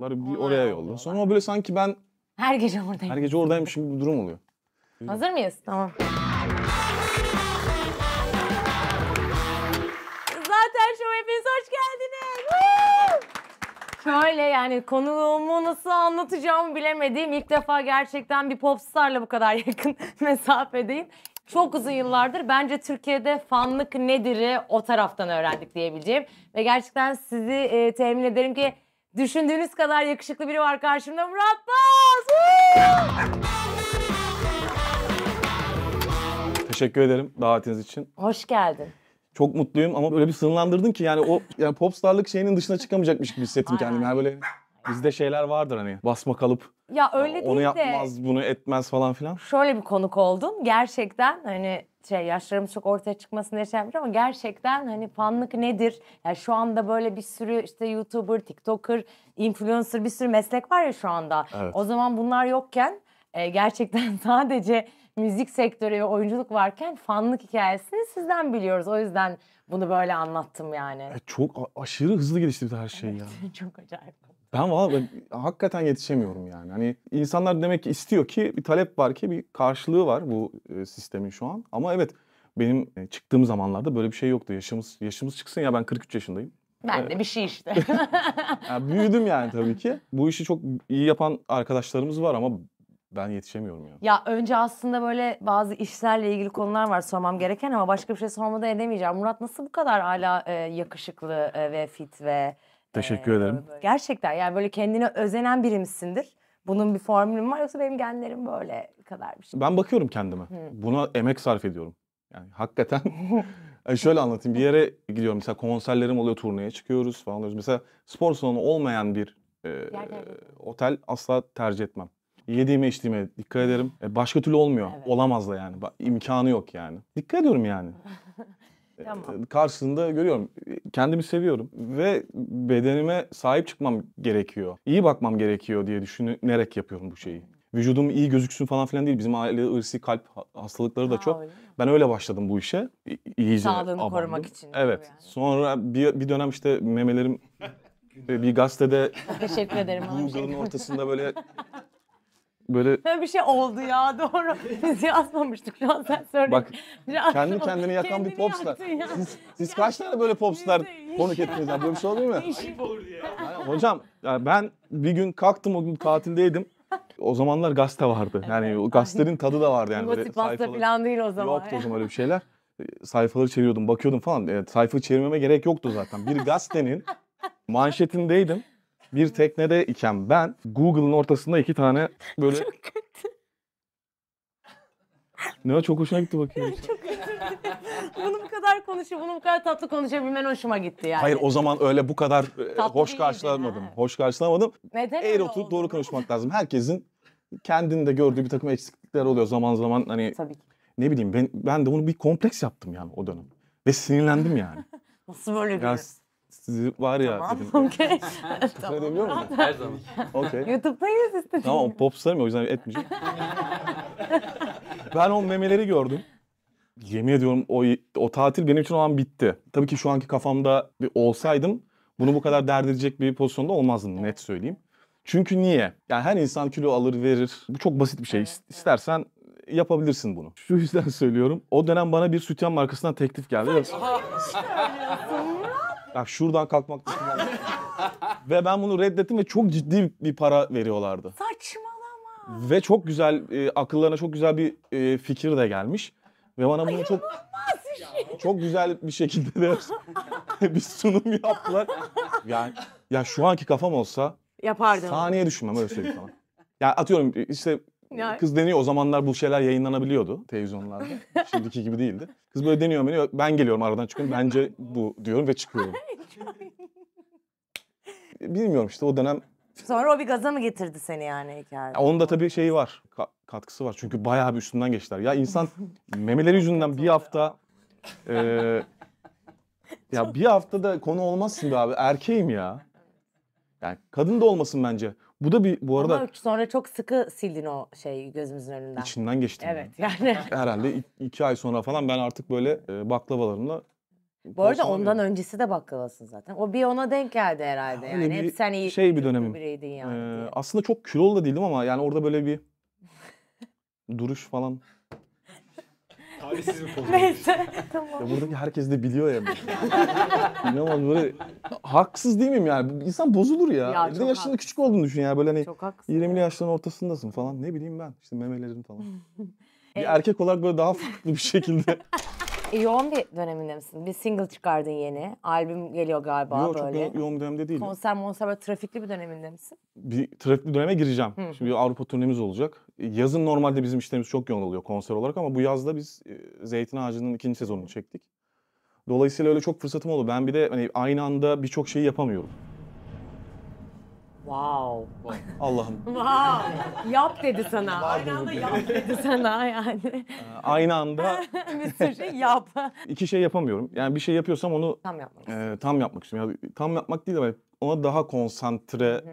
ları bir oraya yolluyor. Sonra o böyle sanki ben her gece oradayım. Her gece oradaymışım gibi bir durum oluyor. Hazır mıyız? Tamam. Zaten şu hepiniz hoş geldiniz. Şöyle yani konuğumu nasıl anlatacağımı bilemediğim ilk defa gerçekten bir popstarla bu kadar yakın mesafedeyim. Çok uzun yıllardır bence Türkiye'de fanlık nedir'i o taraftan öğrendik diyebileceğim. Ve gerçekten sizi e, temin ederim ki Düşündüğünüz kadar yakışıklı biri var karşımda Murat Boz. Teşekkür ederim davetiniz için. Hoş geldin. Çok mutluyum ama böyle bir sınırlandırdın ki yani o yani popstarlık şeyinin dışına çıkamayacakmış gibi hissettim kendimi. Yani böyle bizde şeyler vardır hani basma kalıp ya öyle onu değil de, yapmaz bunu etmez falan filan. Şöyle bir konuk oldum gerçekten hani şey yaşlarımız çok ortaya çıkmasını yaşayabilir ama gerçekten hani fanlık nedir? Yani şu anda böyle bir sürü işte YouTuber, TikToker, influencer bir sürü meslek var ya şu anda. Evet. O zaman bunlar yokken e, gerçekten sadece müzik sektörü ve oyunculuk varken fanlık hikayesini sizden biliyoruz. O yüzden bunu böyle anlattım yani. E, çok aşırı hızlı gelişti her şey evet, yani. çok acayip. Ben valla hakikaten yetişemiyorum yani. Hani insanlar demek ki istiyor ki bir talep var ki bir karşılığı var bu e, sistemin şu an. Ama evet benim e, çıktığım zamanlarda böyle bir şey yoktu. Yaşımız yaşımız çıksın ya ben 43 yaşındayım. Ben e, de bir şey işte. yani büyüdüm yani tabii ki. Bu işi çok iyi yapan arkadaşlarımız var ama ben yetişemiyorum yani. Ya önce aslında böyle bazı işlerle ilgili konular var sormam gereken ama başka bir şey sormadan edemeyeceğim. Murat nasıl bu kadar hala e, yakışıklı e, ve fit ve Teşekkür ee, ederim. Böyle. Gerçekten yani böyle kendine özenen biri misindir? Bunun bir formülü mü var yoksa benim genlerim böyle kadar bir şey? Ben bakıyorum kendime. Hı. Buna emek sarf ediyorum. Yani hakikaten yani şöyle anlatayım. Bir yere gidiyorum mesela konserlerim oluyor, turneye çıkıyoruz falan diyoruz. Mesela spor salonu olmayan bir e, otel asla tercih etmem. Yediğime içtiğime dikkat ederim. E, başka türlü olmuyor. Evet. Olamaz da yani. İmkanı yok yani. Dikkat ediyorum yani. tamam. Ee, karşısında görüyorum. Kendimi seviyorum ve bedenime sahip çıkmam gerekiyor. İyi bakmam gerekiyor diye düşünerek yapıyorum bu şeyi. Vücudum iyi gözüksün falan filan değil. Bizim aile ırsi kalp hastalıkları da ha, çok. Öyle. Ben öyle başladım bu işe. İyice Sağlığını abandım. korumak için. Evet. Yani. Sonra bir, bir dönem işte memelerim bir gazetede Teşekkür ederim. Google'ın ortasında böyle böyle... Böyle bir şey oldu ya doğru. Biz yazmamıştık şu an sen söyle. Bak Biraz kendi kendini yakan kendini bir popstar. Ya. Siz, siz kaç tane böyle popstar konuk ettiniz? Ya. Böyle bir şey olur mu? Ayıp olur ya. hocam ben bir gün kalktım o gün katildeydim. O zamanlar gazete vardı. Yani evet. gazetelerin tadı da vardı yani. Basit pasta falan değil o zaman. Yoktu o zaman öyle bir şeyler. E, sayfaları çeviriyordum, bakıyordum falan. E, sayfa çevirmeme gerek yoktu zaten. Bir gazetenin manşetindeydim bir teknede iken ben Google'ın ortasında iki tane böyle... Çok kötü. Ne o çok hoşuna gitti bakıyorum. çok bunu bu kadar konuşup bunu bu kadar tatlı konuşabilmen hoşuma gitti yani. Hayır o zaman öyle bu kadar e, Tatlı hoş karşılamadım. ha. Hoş karşılamadım. Neden öyle Eğrot'u oldu? doğru konuşmak lazım. Herkesin kendinde gördüğü bir takım eksiklikler oluyor zaman zaman hani Tabii ki. ne bileyim ben ben de bunu bir kompleks yaptım yani o dönem. Ve sinirlendim yani. Nasıl böyle bir? görürsün? var ya tamam, dedim. Okay. tamam. Öyle Her zaman. Okay. YouTube'dayız istedim. Tamam o popstarım ya o yüzden etmeyeceğim. ben o memeleri gördüm. Yemin ediyorum o, o tatil benim için o an bitti. Tabii ki şu anki kafamda bir olsaydım bunu bu kadar dert edecek bir pozisyonda olmazdım net söyleyeyim. Çünkü niye? Yani her insan kilo alır verir. Bu çok basit bir şey. Evet, İstersen yapabilirsin bunu. Şu yüzden söylüyorum. O dönem bana bir sütyen markasından teklif geldi. Bak şuradan kalkmak dışında. ve ben bunu reddettim ve çok ciddi bir para veriyorlardı. Saçmalama. Ve çok güzel e, akıllarına çok güzel bir e, fikir de gelmiş ve bana bunu çok şey. çok güzel bir şekilde de bir sunum yaptılar. Yani ya şu anki kafam olsa Yapardın. saniye düşünmem öyle söyleyeyim sana. Ya atıyorum işte ya. Kız deniyor o zamanlar bu şeyler yayınlanabiliyordu televizyonlarda. Şimdiki gibi değildi. Kız böyle deniyor beni ben geliyorum aradan çıkıyorum bence bu diyorum ve çıkıyorum. Bilmiyorum işte o dönem Sonra o bir gaza mı getirdi seni yani hikayede? Ya onun da tabii şeyi var, ka- katkısı var. Çünkü bayağı bir üstünden geçtiler. Ya insan memeleri yüzünden bir hafta... e, ya bir haftada konu olmazsın be abi. Erkeğim ya. Yani kadın da olmasın bence. Bu da bir bu arada... Ama sonra çok sıkı sildin o şey gözümüzün önünden. İçinden geçtim. Evet yani. yani. Herhalde iki ay sonra falan ben artık böyle e, baklavalarımla bu arada ondan yani. öncesi de baklavasın zaten. O bir ona denk geldi herhalde yani. Hep sen iyi şey bir dönemim. yani. Ee, aslında çok kilolu da değildim ama yani orada böyle bir duruş falan Talihsiz bir konu. Neyse tamam. Ya buradaki herkes de biliyor ya. İnanılmaz böyle haksız değil miyim yani? İnsan bozulur ya. ya bir de yaşında haklı. küçük olduğunu düşün yani Böyle hani 20'li yaşların ortasındasın falan. Ne bileyim ben. işte memelerin falan. bir erkek olarak böyle daha farklı bir şekilde E, yoğun bir döneminde misin? Bir single çıkardın yeni. Albüm geliyor galiba Yok, böyle. Yok çok yoğun dönemde değil. Konser monser böyle trafikli bir döneminde misin? Bir trafikli döneme gireceğim. Hı. Şimdi Avrupa turnemiz olacak. E, yazın normalde bizim işlerimiz çok yoğun oluyor konser olarak ama bu yazda biz e, Zeytin Ağacı'nın ikinci sezonunu çektik. Dolayısıyla öyle çok fırsatım oldu. Ben bir de hani aynı anda birçok şeyi yapamıyorum. Wow. Allah'ım. Wow. Yap dedi sana. Aynı anda yap dedi sana yani. Aynı anda. bir şey yap. İki şey yapamıyorum. Yani bir şey yapıyorsam onu tam yapmak, e, tam yapmak istiyorum. Yani tam yapmak değil ama ona daha konsantre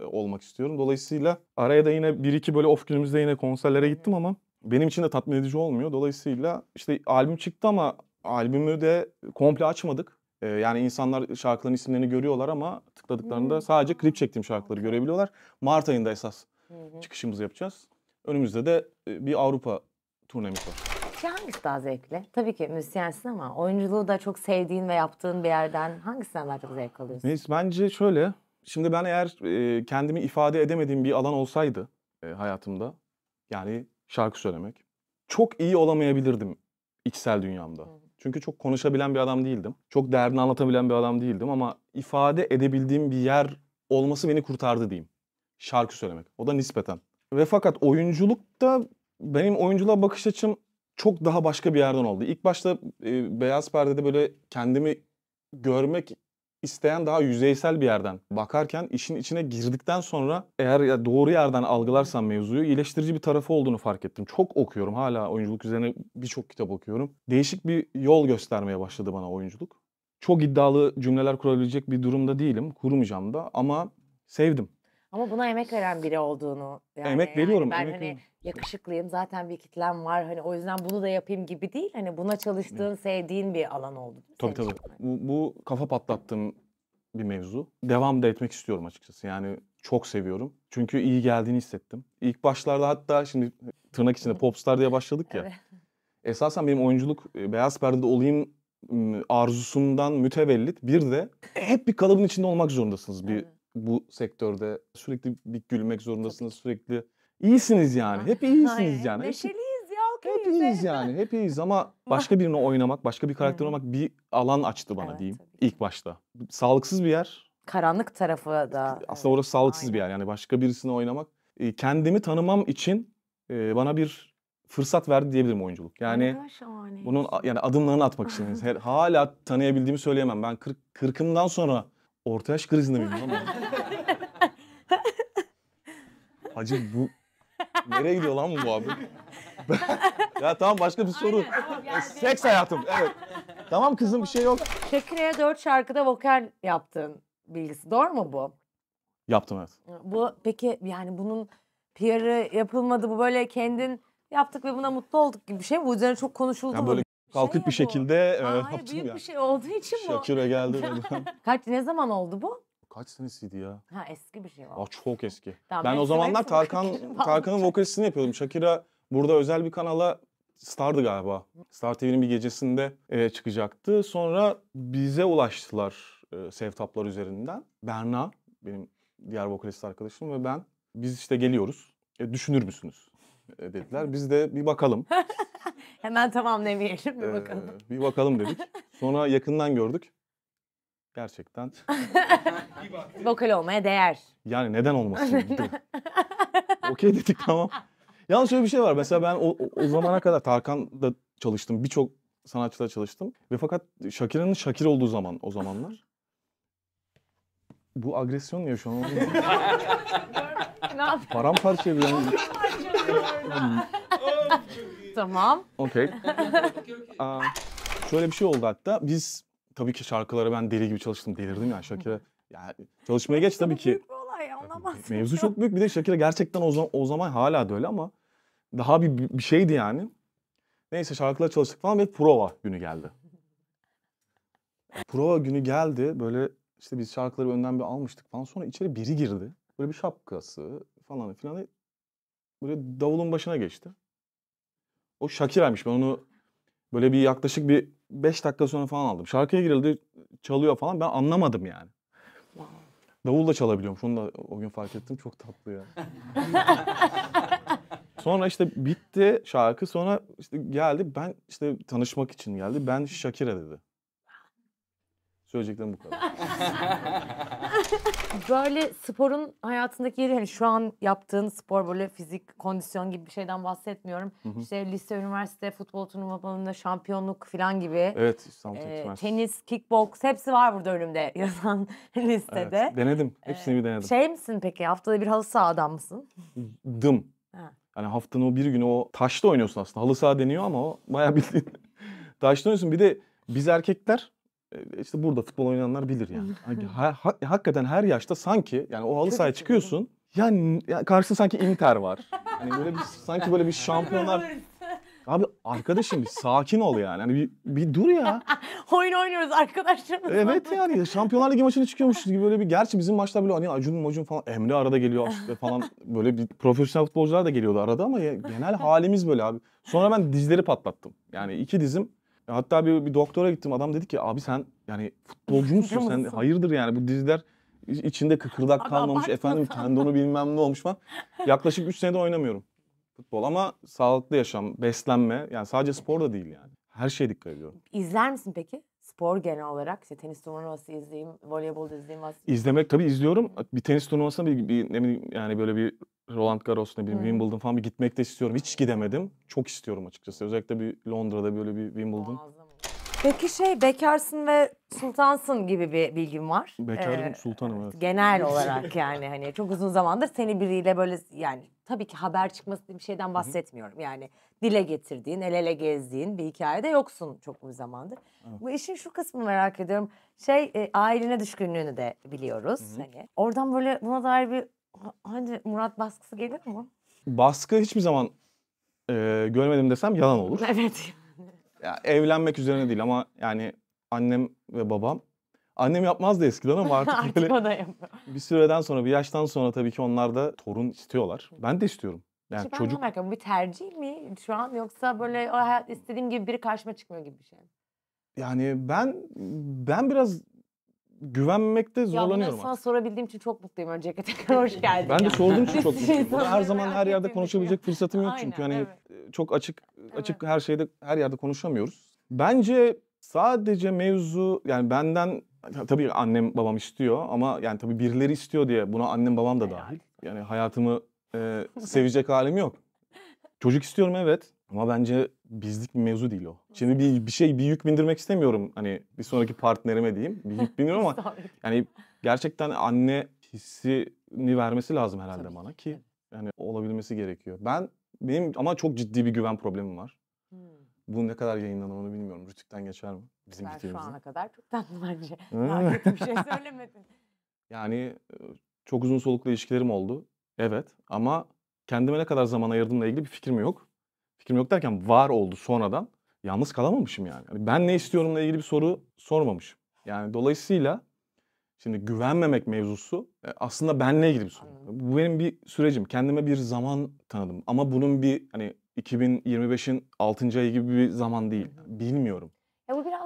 e, olmak istiyorum. Dolayısıyla araya da yine bir iki böyle off günümüzde yine konserlere gittim ama benim için de tatmin edici olmuyor. Dolayısıyla işte albüm çıktı ama albümü de komple açmadık. Ee, yani insanlar şarkıların isimlerini görüyorlar ama tıkladıklarında hmm. sadece klip çektiğim şarkıları görebiliyorlar. Mart ayında esas hmm. çıkışımızı yapacağız. Önümüzde de e, bir Avrupa turnemiz var. hangisi daha zevkli? Tabii ki müzisyensin ama oyunculuğu da çok sevdiğin ve yaptığın bir yerden hangisinden daha çok zevk alıyorsun? Neyse bence şöyle. Şimdi ben eğer e, kendimi ifade edemediğim bir alan olsaydı e, hayatımda yani şarkı söylemek çok iyi olamayabilirdim içsel dünyamda. Hı. Çünkü çok konuşabilen bir adam değildim. Çok derdini anlatabilen bir adam değildim ama ifade edebildiğim bir yer olması beni kurtardı diyeyim. Şarkı söylemek. O da nispeten. Ve fakat oyunculukta benim oyunculuğa bakış açım çok daha başka bir yerden oldu. İlk başta e, Beyaz Perde'de böyle kendimi görmek isteyen daha yüzeysel bir yerden bakarken işin içine girdikten sonra eğer doğru yerden algılarsan mevzuyu iyileştirici bir tarafı olduğunu fark ettim. Çok okuyorum hala oyunculuk üzerine birçok kitap okuyorum. Değişik bir yol göstermeye başladı bana oyunculuk. Çok iddialı cümleler kurabilecek bir durumda değilim. Kurmayacağım da ama sevdim. Ama buna emek veren biri olduğunu. Yani emek veriyorum. Yani ben emek hani veriyorum. yakışıklıyım zaten bir kitlem var. Hani o yüzden bunu da yapayım gibi değil. Hani buna çalıştığın, evet. sevdiğin bir alan oldu. Tabii tabii. Bu, bu kafa patlattığım bir mevzu. Devam da etmek istiyorum açıkçası. Yani çok seviyorum. Çünkü iyi geldiğini hissettim. İlk başlarda hatta şimdi tırnak içinde popstar diye başladık ya. evet. Esasen benim oyunculuk e, beyaz perdede olayım arzusundan mütevellit bir de hep bir kalıbın içinde olmak zorundasınız bir evet bu sektörde. Sürekli bir gülmek zorundasınız. Sürekli iyisiniz yani. Ah, hep iyisiniz yani. Neşeliyiz ya okey. Hep iyiyiz yani. Hep iyiyiz ama başka birine oynamak, başka bir karakter hmm. olmak bir alan açtı bana Evet, diyeyim tabii ilk başta. Sağlıksız bir yer. Karanlık tarafı da. Aslında orası sağlıksız bir yer. Yani başka birisine oynamak e, kendimi tanımam için e, bana bir fırsat verdi diyebilirim oyunculuk. Yani bunun yani adımlarını atmak için. Her- Hala tanıyabildiğimi söyleyemem. Ben 40 kırkımdan sonra Orta yaş krizinde miyim ama. ben? Hacı bu... Nereye gidiyor lan bu abi? ya tamam başka bir soru. tamam, e, yani Seks hayatım. Evet. Tamam kızım bir şey yok. Şekile'ye dört şarkıda vokal yaptın bilgisi. Doğru mu bu? Yaptım evet. Bu peki yani bunun PR'ı yapılmadı. Bu böyle kendin yaptık ve buna mutlu olduk gibi bir şey mi? Bu üzerine çok konuşuldu yani mu? Böyle kalkıp şey bir şekilde e, Aa, yaptım büyük ya. bir şey olduğu için mi? Şakir'e geldi. Kaç ne zaman oldu bu? Kaç senesiydi ya? Ha eski bir şey var. Aa, çok eski. Tamam, ben o zamanlar Tarkan Tarkan'ın vokalistini yapıyordum. Şakir'a burada özel bir kanala Star'dı galiba. Star TV'nin bir gecesinde e, çıkacaktı. Sonra bize ulaştılar e, sevtaplar üzerinden. Berna benim diğer vokalist arkadaşım ve ben biz işte geliyoruz. E, düşünür müsünüz? E, dediler. Biz de bir bakalım. Hemen tamam demeyelim bir bakalım. Ee, bir bakalım dedik. Sonra yakından gördük. Gerçekten. Vokal olmaya değer. Yani neden olmasın? Okey dedik tamam. Yalnız şöyle bir şey var. Mesela ben o, o zamana kadar Tarkan'da çalıştım. Birçok sanatçıda çalıştım. Ve fakat Şakir'in Şakir olduğu zaman o zamanlar. Bu agresyon ya şu an. Paramparça bir yani. Tamam. Okey. şöyle bir şey oldu hatta. Biz tabii ki şarkıları ben deli gibi çalıştım. Delirdim yani Şakir'e. Yani çalışmaya geç tabii ki. büyük Olay, anlamaz. Mevzu çok büyük. Bir de Şakir'e gerçekten o zaman, o zaman hala da öyle ama daha bir, bir şeydi yani. Neyse şarkıları çalıştık falan ve prova günü geldi. Prova günü geldi. Böyle işte biz şarkıları önden bir almıştık falan. Sonra içeri biri girdi. Böyle bir şapkası falan filan. Böyle davulun başına geçti. O Shakira'ymış. Ben onu böyle bir yaklaşık bir 5 dakika sonra falan aldım. Şarkıya girildi, çalıyor falan. Ben anlamadım yani. Davul da çalabiliyorum şunu da o gün fark ettim. Çok tatlı ya. sonra işte bitti şarkı. Sonra işte geldi. Ben işte tanışmak için geldi. Ben Shakira dedi. Söyleyeceklerim bu kadar. böyle sporun hayatındaki yeri hani şu an yaptığın spor böyle fizik kondisyon gibi bir şeyden bahsetmiyorum. Hı hı. İşte lise, üniversite, futbol turnuvalarında şampiyonluk falan gibi. Evet İstanbul ee, Tenis, kickbox hepsi var burada önümde yazan listede. Evet, denedim. Ee, Hepsini ee, bir denedim. Şey misin peki haftada bir halı saha adam mısın? Dım. Ha. Yani haftanın o bir günü o taşta oynuyorsun aslında. Halı saha deniyor ama o bayağı bildiğin taşta oynuyorsun. Bir de biz erkekler e, işte burada futbol oynayanlar bilir yani. ha, ha, hakikaten her yaşta sanki yani o halı sahaya çıkıyorsun. Yani ya karşısında sanki Inter var. Hani böyle bir sanki böyle bir şampiyonlar Abi arkadaşım bir sakin ol yani. Hani bir, bir dur ya. Oyun oynuyoruz arkadaşlarımız. Evet yani Şampiyonlar Ligi maçına çıkıyormuşuz gibi böyle bir. Gerçi bizim maçlar böyle hani Acun Macun falan Emre arada geliyor işte falan. Böyle bir profesyonel futbolcular da geliyordu arada ama ya, genel halimiz böyle abi. Sonra ben dizleri patlattım. Yani iki dizim Hatta bir, bir doktora gittim adam dedi ki abi sen yani futbolcu musun sen hayırdır yani bu diziler içinde kıkırdak kalmamış efendim tendonu bilmem ne olmuş falan. Yaklaşık 3 senedir oynamıyorum futbol ama sağlıklı yaşam, beslenme yani sadece spor da değil yani. Her şeye dikkat ediyorum. İzler misin peki? Spor genel olarak işte tenis turnuvası izleyeyim, voleybol izleyeyim aslında. İzlemek tabii izliyorum. Bir tenis turnuvasına bir, bir yani böyle bir Roland Garros ne bileyim hmm. Wimbledon falan bir gitmek de istiyorum. Hiç gidemedim. Çok istiyorum açıkçası. Özellikle bir Londra'da böyle bir Wimbledon. Peki şey bekarsın ve sultansın gibi bir bilgim var. Bekarım ee, sultanım evet. Genel olarak yani hani çok uzun zamandır seni biriyle böyle yani tabii ki haber çıkması bir şeyden bahsetmiyorum. Yani dile getirdiğin, el ele gezdiğin bir hikayede yoksun çok uzun zamandır. Evet. Bu işin şu kısmını merak ediyorum. Şey e, ailene düşkünlüğünü de biliyoruz Hı-hı. hani. Oradan böyle buna dair bir Hani Murat baskısı gelir mi? Baskı hiçbir zaman e, görmedim desem yalan olur. Evet. Ya, evlenmek üzerine değil ama yani annem ve babam. Annem yapmazdı eskiden ama artık, artık böyle o da yapıyor. bir süreden sonra bir yaştan sonra tabii ki onlar da torun istiyorlar. Ben de istiyorum. Yani şey çocuk... ben bir tercih mi şu an yoksa böyle o hayat istediğim gibi biri karşıma çıkmıyor gibi bir şey mi? Yani ben ben biraz güvenmekte zorlanıyorum. Ya sana sorabildiğim için çok mutluyum. Öncelikle tekrar hoş geldin. Ben de sorduğum için çok mutluyum. her zaman her yerde konuşabilecek fırsatım yok Aynen, çünkü hani evet. çok açık açık evet. her şeyde her yerde konuşamıyoruz. Bence sadece mevzu yani benden tabii annem babam istiyor ama yani tabii birileri istiyor diye buna annem babam da dahil. Yani hayatımı e, sevecek halim yok. Çocuk istiyorum evet. Ama bence bizlik bir mevzu değil o. Şimdi bir, bir şey bir yük bindirmek istemiyorum hani bir sonraki partnerime diyeyim. Bir yük bindiriyorum ama yani gerçekten anne hissini vermesi lazım herhalde Tabii. bana ki yani olabilmesi gerekiyor. Ben benim ama çok ciddi bir güven problemim var. Hmm. Bu ne kadar yayınlanır onu bilmiyorum. Rütük'ten geçer mi? Bizim ben şu ana kadar çok tatlı bence. Daha bir şey söylemedin. Yani e, çok uzun soluklu ilişkilerim oldu. Evet ama kendime ne kadar zaman ayırdığımla ilgili bir fikrim yok fikrim yok derken var oldu sonradan. Yalnız kalamamışım yani. yani ben ne istiyorumla ilgili bir soru sormamışım. Yani dolayısıyla şimdi güvenmemek mevzusu e, aslında benle ilgili bir soru. Bu benim bir sürecim. Kendime bir zaman tanıdım ama bunun bir hani 2025'in 6. ayı gibi bir zaman değil. Bilmiyorum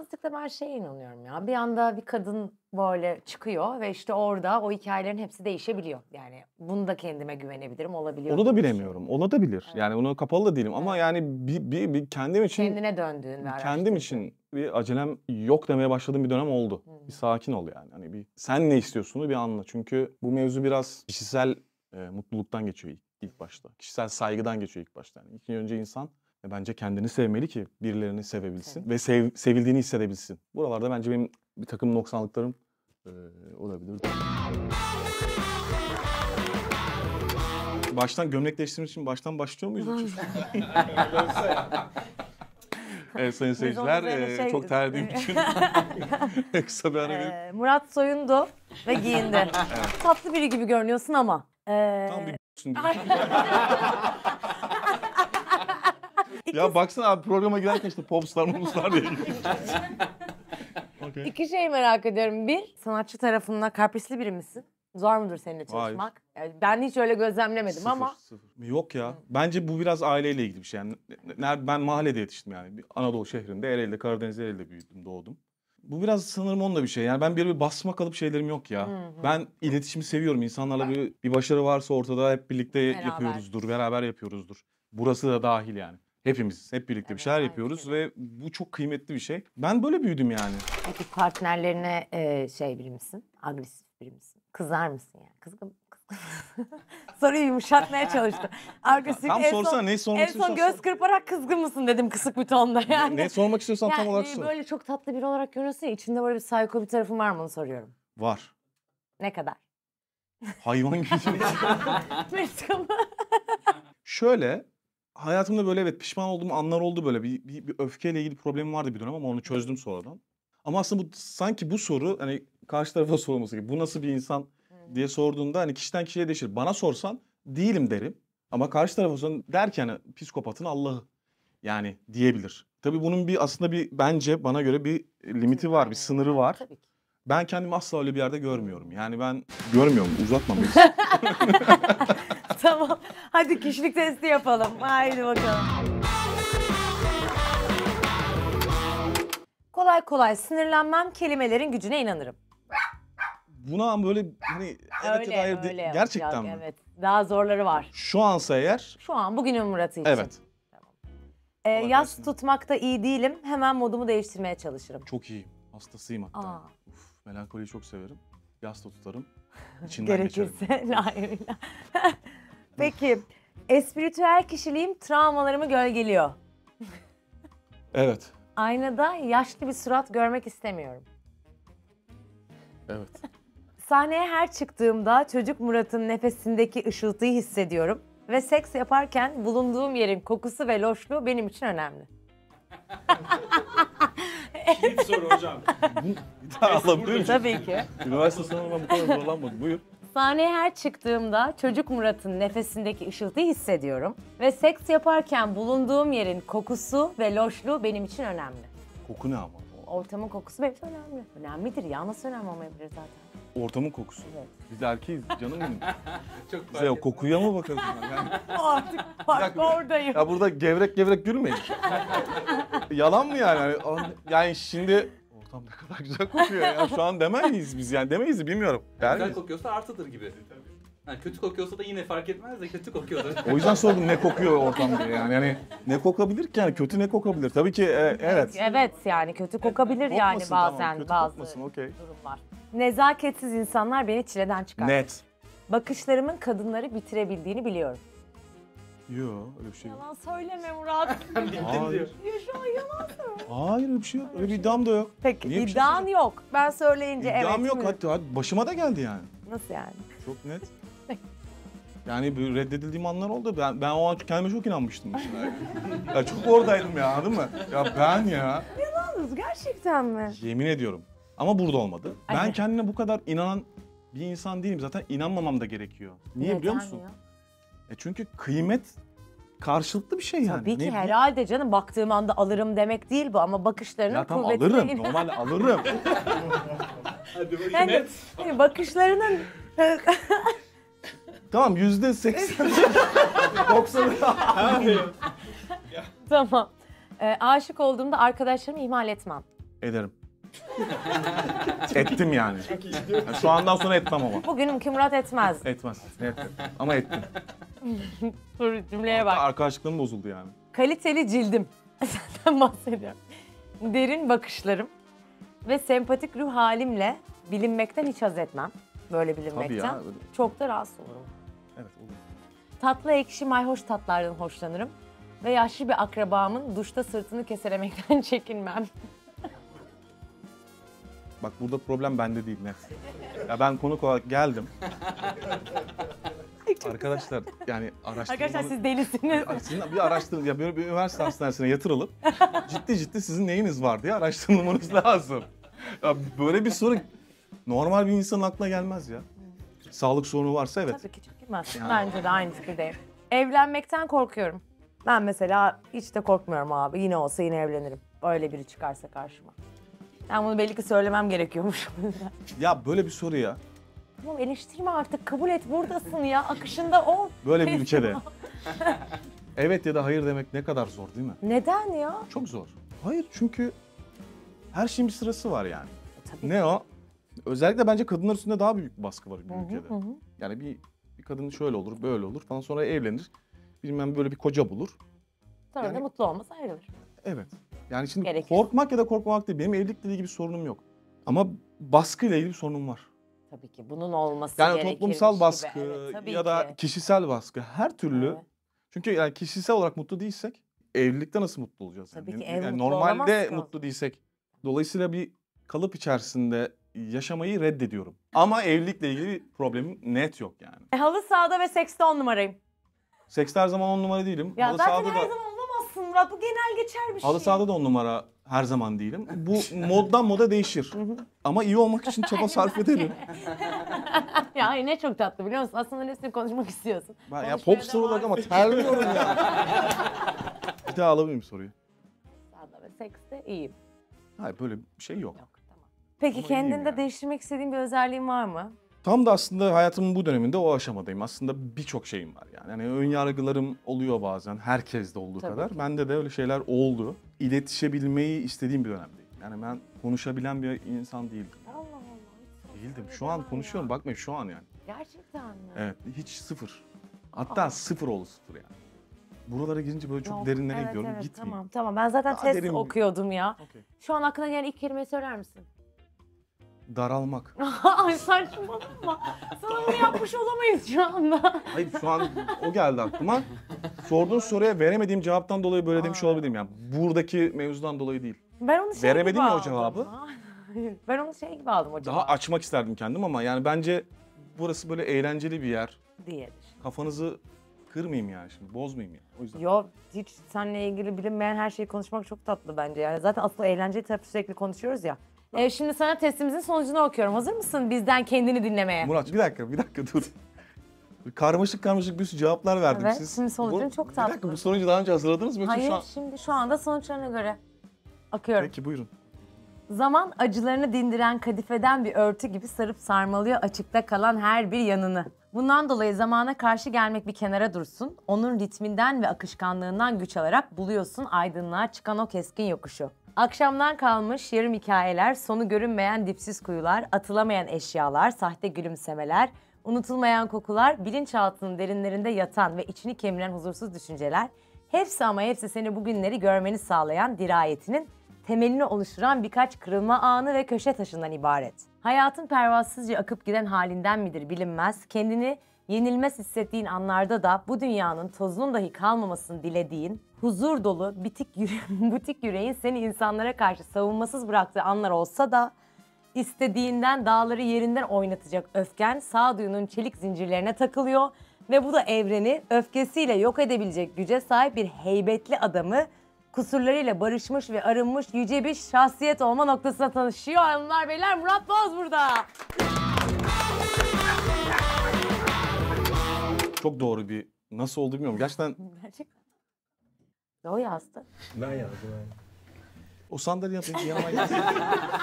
birazcık da ben şeye inanıyorum ya. Bir anda bir kadın böyle çıkıyor ve işte orada o hikayelerin hepsi değişebiliyor. Yani bunu da kendime güvenebilirim, olabiliyor. Onu da bilemiyorum. Ola da bilir. Evet. Yani ona kapalı da değilim evet. ama yani bir, bir, bir kendim için... Kendine döndüğün ve Kendim için bir acelem yok demeye başladığım bir dönem oldu. Hmm. Bir sakin ol yani. Hani bir sen ne istiyorsunu bir anla. Çünkü bu mevzu biraz kişisel e, mutluluktan geçiyor ilk, ilk başta. Kişisel saygıdan geçiyor ilk başta. Yani ilk önce insan e bence kendini sevmeli ki birilerini sevebilsin evet. ve sev, sevildiğini hissedebilsin. Buralarda bence benim bir takım noksanlıklarım e, olabilir. Baştan gömlek değiştirmek için baştan başlıyor muyuz? Evet sayın seyirciler e, şey çok terlediğim için kısa bir ara verip. Ee, Murat soyundu ve giyindi. evet. Tatlı biri gibi görünüyorsun ama. E... Tam bir gibi. Ya baksana abi programa girerken işte popstar popstar diye. okay. İki şey merak ediyorum. Bir, sanatçı tarafından kaprisli biri misin? Zor mudur seninle çalışmak? Yani ben hiç öyle gözlemlemedim sıfır, ama. Sıfır. Yok ya. Bence bu biraz aileyle ilgili bir şey. Yani ben mahallede yetiştim yani. Anadolu şehrinde, Ereğli'de, Karadeniz Ereğli'de büyüdüm, doğdum. Bu biraz sanırım onunla bir şey. Yani ben bir, bir basma kalıp şeylerim yok ya. Hı hı. Ben iletişimi seviyorum. İnsanlarla bir, bir başarı varsa ortada hep birlikte beraber. yapıyoruzdur, beraber yapıyoruzdur. Burası da dahil yani. Hepimiz hep birlikte evet, bir şeyler yapıyoruz ve bu çok kıymetli bir şey. Ben böyle büyüdüm yani. Peki partnerlerine e, şey biri misin? Agresif biri misin? Kızar mısın yani? Kızgın Soruyu yumuşatmaya çalıştım. Agresif. Tam sorsana son, ne sormak En son göz kırparak kızgın mısın dedim kısık bir tonda yani. Ne, ne sormak istiyorsan yani, tam olarak sor. Böyle çok tatlı biri olarak görüyorsun ya içinde böyle bir psikopat bir tarafın var mı onu soruyorum. Var. Ne kadar? Hayvan gibi. Mesela Şöyle hayatımda böyle evet pişman olduğum anlar oldu böyle. Bir, bir, bir öfkeyle ilgili problemim vardı bir dönem ama onu çözdüm sonradan. Ama aslında bu sanki bu soru hani karşı tarafa sorulması gibi bu nasıl bir insan diye sorduğunda hani kişiden kişiye değişir. Bana sorsan değilim derim. Ama karşı tarafa sorsan der ki hani psikopatın Allah'ı yani diyebilir. Tabii bunun bir aslında bir bence bana göre bir limiti var, bir sınırı var. Ben kendimi asla öyle bir yerde görmüyorum. Yani ben görmüyorum, uzatmam. tamam. Hadi kişilik testi yapalım. Haydi bakalım. Kolay kolay sinirlenmem, kelimelerin gücüne inanırım. Buna ama böyle hani evet öyle, hayır öyle. Gerçekten mi? Evet. Daha zorları var. Şu ansa eğer. Şu an bugünün Murat'ı için. Evet. Tamam. Ee, yaz tutmakta iyi değilim. Hemen modumu değiştirmeye çalışırım. Çok iyiyim. Hastasıyım hatta. Uf, melankoliyi çok severim. Yaz da tutarım. İçinden Gerekirse. geçerim. Gerekirse. Peki, espritüel kişiliğim travmalarımı gölgeliyor. Evet. Aynada yaşlı bir surat görmek istemiyorum. Evet. Sahneye her çıktığımda çocuk Murat'ın nefesindeki ışıltıyı hissediyorum. Ve seks yaparken bulunduğum yerin kokusu ve loşluğu benim için önemli. Kim soru hocam. Dağılabilir Tabii ki. Üniversite sınavına bu kadar zorlanmadım. Buyur. Sahneye her çıktığımda çocuk Murat'ın nefesindeki ışıltıyı hissediyorum. Ve seks yaparken bulunduğum yerin kokusu ve loşluğu benim için önemli. Koku ne ama? Ortamın kokusu benim için önemli. Önemlidir ya nasıl önemli olmayabilir zaten. Ortamın kokusu. Evet. Biz erkeğiz canım benim. Çok Bize o kokuya mı bakalım? Yani? Artık bak oradayım. Ya burada gevrek gevrek gülmeyin. Yalan mı yani? Hani, yani şimdi kafam ne kadar güzel kokuyor ya. Şu an demeyiz biz yani demeyiz de bilmiyorum. Yani güzel kokuyorsa artıdır gibi. Yani kötü kokuyorsa da yine fark etmez de kötü kokuyordu. o yüzden sordum ne kokuyor ortamda yani. yani ne kokabilir ki yani kötü ne kokabilir? Tabii ki e, evet. Evet yani kötü kokabilir evet, yani kokmasın, bazen tamam. kötü bazı kokmasın, okay. durumlar. Nezaketsiz insanlar beni çileden çıkar. Net. Bakışlarımın kadınları bitirebildiğini biliyorum. Yok öyle bir şey yok. Yalan söyleme Murat. Hayır. Ya şu an yalan söylüyor. Hayır öyle bir şey yok. Öyle bir iddiam da yok. Peki Niye bir şey yok. Ben söyleyince evet. İddiam yok mi? hatta başıma da geldi yani. Nasıl yani? Çok net. Yani bir reddedildiğim anlar oldu. Ben, ben o an kendime çok inanmıştım işte. ya çok oradaydım ya anladın mı? Ya ben ya. Yalanız gerçekten mi? Yemin ediyorum. Ama burada olmadı. Ay. Ben kendine bu kadar inanan bir insan değilim. Zaten inanmamam da gerekiyor. Niye Neden biliyor musun? Ya? E çünkü kıymet karşılıklı bir şey yani. Tabii ki ne, herhalde canım baktığım anda alırım demek değil bu ama bakışlarının ya, tamam, kuvvetli. alırım normal alırım. yani, yani bakışlarının Tamam yüzde seksen. Doksanı. Tamam. Ee, aşık olduğumda arkadaşlarımı ihmal etmem. Ederim. ettim yani. yani. Şu andan sonra etmem ama. Bugünümkü Murat etmez. Etmez. Ettim. Ama ettim. Dur cümleye bak. Arkadaşlıklarım bozuldu yani. Kaliteli cildim. Senden bahsediyorum. Derin bakışlarım ve sempatik ruh halimle bilinmekten hiç haz etmem. Böyle bilinmekten. Çok da rahatsız olurum. Evet olur. Tatlı ekşi mayhoş tatlardan hoşlanırım. Ve yaşlı bir akrabamın duşta sırtını keselemekten çekinmem. Bak burada problem bende değil net. Ya ben konuk olarak geldim. Arkadaşlar yani araştırmanın... Arkadaşlar siz delisiniz. bir araştırın ya böyle bir üniversite hastanesine yatırılıp ciddi ciddi sizin neyiniz var diye araştırmanız lazım. Ya böyle bir soru normal bir insanın aklına gelmez ya. Sağlık sorunu varsa evet. Tabii ki çekilmez. Yani. Bence de aynı fikirdeyim. Evlenmekten korkuyorum. Ben mesela hiç de korkmuyorum abi. Yine olsa yine evlenirim. Öyle biri çıkarsa karşıma. Ben bunu belli ki söylemem gerekiyormuş. ya böyle bir soru ya. Tamam eleştirme artık kabul et buradasın ya akışında ol. Böyle bir ülkede. evet ya da hayır demek ne kadar zor değil mi? Neden ya? Çok zor. Hayır çünkü her şeyin bir sırası var yani. E, tabii ne ki. o? Özellikle bence kadınlar üstünde daha büyük baskı var bir hı hı, ülkede. Hı. Yani bir, bir kadın şöyle olur böyle olur falan sonra evlenir. Bilmem böyle bir koca bulur. Sonra yani, da mutlu olmaz ayrılır. Evet. Yani şimdi Gerekir. korkmak ya da korkmamak değil. Benim evlilikle ilgili bir sorunum yok. Ama baskıyla ilgili bir sorunum var. Tabii ki bunun olması yani gerekir. Yani toplumsal baskı Evet, ya ki. da kişisel baskı her türlü. Evet. Çünkü yani kişisel olarak mutlu değilsek evlilikte nasıl mutlu olacağız? Tabii yani, ki ev yani mutlu normalde mutlu değilsek. Dolayısıyla bir kalıp içerisinde yaşamayı reddediyorum. Ama evlilikle ilgili bir problemim net yok yani. E, halı sahada ve sekste on numarayım. Sekste her zaman on numara değilim. Ya halı zaten her da... zaman aslında. Bu genel geçer bir şey. Halı sahada da on numara her zaman değilim. Bu moddan moda değişir. Ama iyi olmak için çaba sarf ederim. ya ay ne çok tatlı biliyor musun? Aslında hepsini konuşmak istiyorsun. Ben ya Konuşmaya popstar devam olarak ama terliyorum ya. Bir daha alabilir miyim soruyu? Sağda ve sekste iyiyim. Hayır böyle bir şey yok. Peki Ama iyi kendinde ya. değiştirmek istediğin bir özelliğin var mı? Tam da aslında hayatımın bu döneminde o aşamadayım. Aslında birçok şeyim var yani. yani ön yargılarım oluyor bazen. Herkes de olduğu Tabii kadar. Ki. Bende de öyle şeyler oldu. İletişebilmeyi istediğim bir dönemdeyim. Yani ben konuşabilen bir insan değildim. Allah Allah. Değildim. Şu an konuşuyorum. Ya. Bakmayın şu an yani. Gerçekten mi? Evet. Hiç sıfır. Hatta Aa. sıfır oğlu sıfır yani. Buralara girince böyle çok Yok, derinlere evet, gidiyorum. Evet, Gitmeyeyim. Tamam tamam. Ben zaten Daha test derin... okuyordum ya. Okay. Şu an aklına gelen ilk kelimeyi söyler misin? daralmak. Ay saçmalama. Sana bunu yapmış olamayız şu anda. Hayır şu an o geldi aklıma. Sorduğun soruya veremediğim cevaptan dolayı böyle demiş olabilirim yani. Buradaki mevzudan dolayı değil. Ben onu şey Veremedim gibi ya o cevabı. ben onu şey gibi aldım hocam. Daha açmak isterdim kendim ama yani bence burası böyle eğlenceli bir yer. Diye. Kafanızı kırmayayım yani şimdi, bozmayayım yani. O yüzden. Yo hiç seninle ilgili bilinmeyen her şeyi konuşmak çok tatlı bence. Yani zaten asıl eğlenceli tarafı sürekli konuşuyoruz ya. E şimdi sana testimizin sonucunu okuyorum. Hazır mısın bizden kendini dinlemeye? Murat bir dakika bir dakika dur. Karmaşık karmaşık bir sürü cevaplar verdim evet, siz. şimdi sonucun çok tatlı. Bir dakika bu sonucu daha önce hazırladınız mı? Hayır şu an... şimdi şu anda sonuçlarına göre akıyorum. Peki buyurun. Zaman acılarını dindiren kadifeden bir örtü gibi sarıp sarmalıyor açıkta kalan her bir yanını. Bundan dolayı zamana karşı gelmek bir kenara dursun. Onun ritminden ve akışkanlığından güç alarak buluyorsun aydınlığa çıkan o keskin yokuşu. Akşamdan kalmış yarım hikayeler, sonu görünmeyen dipsiz kuyular, atılamayan eşyalar, sahte gülümsemeler, unutulmayan kokular, bilinçaltının derinlerinde yatan ve içini kemiren huzursuz düşünceler, hepsi ama hepsi seni bugünleri görmeni sağlayan dirayetinin temelini oluşturan birkaç kırılma anı ve köşe taşından ibaret. Hayatın pervasızca akıp giden halinden midir bilinmez, kendini yenilmez hissettiğin anlarda da bu dünyanın tozunun dahi kalmamasını dilediğin, huzur dolu bitik yüre butik yüreğin seni insanlara karşı savunmasız bıraktığı anlar olsa da istediğinden dağları yerinden oynatacak öfken sağduyunun çelik zincirlerine takılıyor ve bu da evreni öfkesiyle yok edebilecek güce sahip bir heybetli adamı kusurlarıyla barışmış ve arınmış yüce bir şahsiyet olma noktasına tanışıyor. Hanımlar beyler Murat Boz burada. Çok doğru bir nasıl oldu bilmiyorum. Gerçekten Gerçekten. Ve o yazdı. Ben yazdım. O sandalye benim yanıma gel.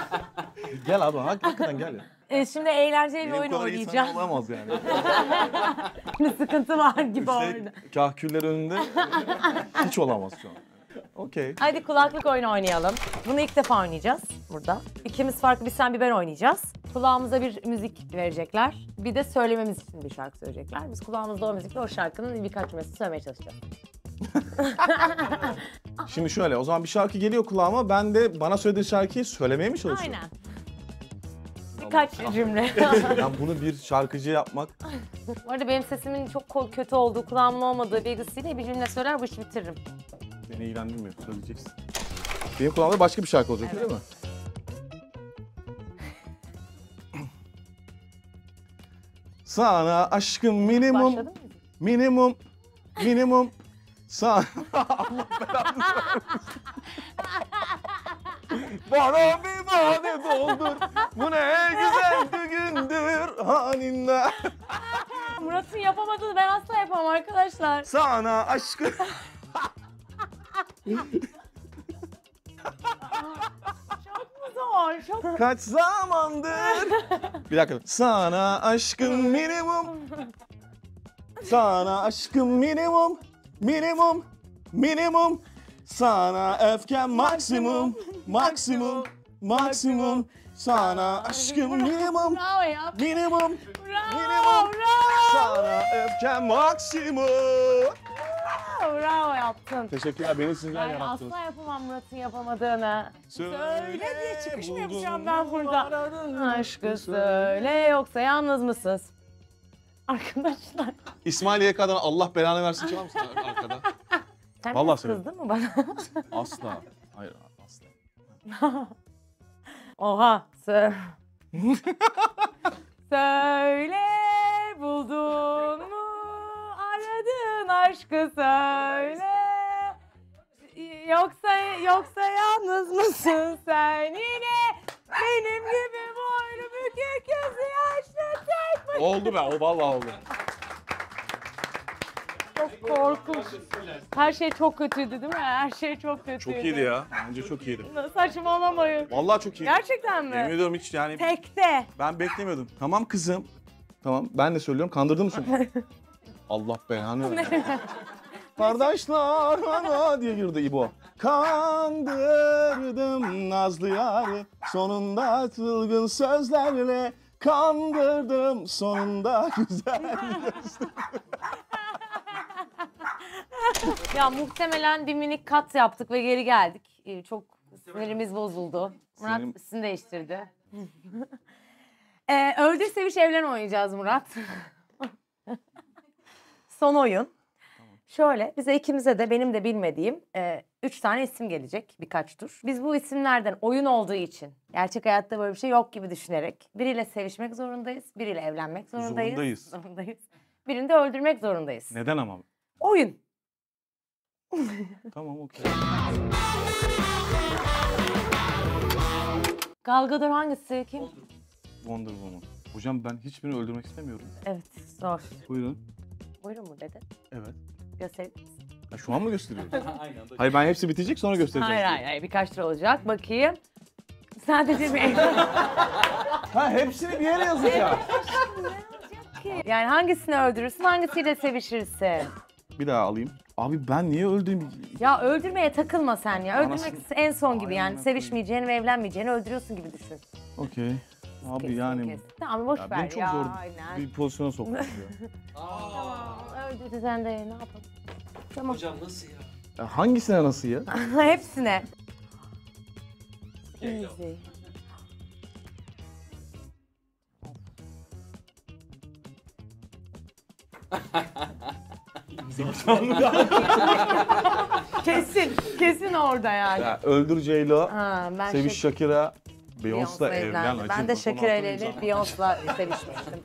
gel abi hakikaten gel. Ya. E, şimdi eğlenceli bir oyun oynayacağım. Benim olamaz yani. şimdi sıkıntı var gibi Üstelik orada. kahküller önünde hiç olamaz şu an. Okey. Hadi kulaklık oyunu oynayalım. Bunu ilk defa oynayacağız burada. İkimiz farklı bir sen bir ben oynayacağız. Kulağımıza bir müzik verecekler. Bir de söylememiz için bir şarkı söyleyecekler. Biz kulağımızda o müzikle o şarkının birkaç cümlesi söylemeye çalışacağız. Şimdi şöyle o zaman bir şarkı geliyor kulağıma ben de bana söylediği şarkıyı söylemeye mi çalışıyorum? Aynen. Birkaç cümle. Yani bunu bir şarkıcı yapmak Bu arada benim sesimin çok ko- kötü olduğu, kulağımın olmadığı bilgisiyle bir cümle söyler bu işi bitiririm. beni ilgilendirmiyor söyleyeceksin. Benim kulağımda başka bir şarkı olacak değil mi? Sana aşkım minimum Minimum, minimum Sağ... Allah belanı Bana bir bahane doldur. Bu ne güzel gündür haninle. Murat'ın yapamadığını ben asla yapamam arkadaşlar. Sana aşkı... Çok Kaç zamandır? Bir dakika. Sana aşkım minimum. Sana aşkım minimum. Minimum, minimum. Sana öfkem maksimum, maksimum, maksimum. Sana aşkım minimum, minimum, minimum. Sana öfkem maksimum. Bravo yaptın. Teşekkürler, beni sizler Yani yarattınız. asla yapamam Murat'ın yapamadığını. Söyle diye çıkış mı yapacağım ben burada? Aşkı söyle yoksa yalnız mısınız? arkadaşlar. İsmail YK'dan Allah belanı versin çalar mısın ar- arkada? Sen Vallahi biraz kızdın mı bana? Asla. Hayır asla. Oha. Sir. Sir. Oldu be o vallahi oldu. Çok korkunç. Her şey çok kötüydü değil mi? Her şey çok kötüydü. Çok iyiydi ya. Bence çok iyiydi. Saçmalamayın. Vallahi çok iyiydi. Gerçekten mi? Yemin ediyorum hiç yani Tekte. ben beklemiyordum. Tamam kızım. Tamam ben de söylüyorum kandırdın mı seni? Allah be versin. Kardeşler bana diye girdi İbo. Kandırdım Nazlı yarı sonunda çılgın sözlerle Kandırdım sonunda güzel Ya muhtemelen bir minik kat yaptık ve geri geldik. Ee, çok sinirimiz bozuldu. Murat Senin- isim değiştirdi. ee, öldür seviş şey evlen oynayacağız Murat. Son oyun. Şöyle bize ikimize de benim de bilmediğim e, üç tane isim gelecek birkaç tur. Biz bu isimlerden oyun olduğu için gerçek hayatta böyle bir şey yok gibi düşünerek biriyle sevişmek zorundayız, biriyle evlenmek zorundayız. Zorundayız. zorundayız. Birini de öldürmek zorundayız. Neden ama? Oyun. tamam okey. Galgadır hangisi? Kim? Wonder Woman. Hocam ben hiçbirini öldürmek istemiyorum. Evet zor. Buyurun. Buyurun mu dedi? Evet. Gösterebiliriz. Ha, şu an mı gösteriyoruz? Aynen. Hayır ben hepsi bitecek sonra göstereceğim. Hayır hayır, hayır. birkaç lira olacak. Bakayım. Sadece bir Ha hepsini bir yere yazacağım. yani hangisini öldürürsün, hangisiyle sevişirsin? Bir daha alayım. Abi ben niye öldüğüm... Ya öldürmeye takılma sen ya. Öldürmek Anasını- en son gibi yani. Aynen. Sevişmeyeceğini ve evlenmeyeceğini öldürüyorsun gibi düşün. Okey. Abi Kesin, yani kesin. Tamam boş ya beni çok zor Aynen. bir pozisyona sokmuş ya. Tamam öldürdü sen de ne yapalım. Tamam. Hocam nasıl ya? ya hangisine nasıl ya? Hepsine. Easy. kesin, kesin orada yani. Ya, öldür Ceylo, Seviş şey... Şakir'a, Beyoncé'la evlen. Ben de Şakir'a evlenip Beyoncé'la sevişmiştim.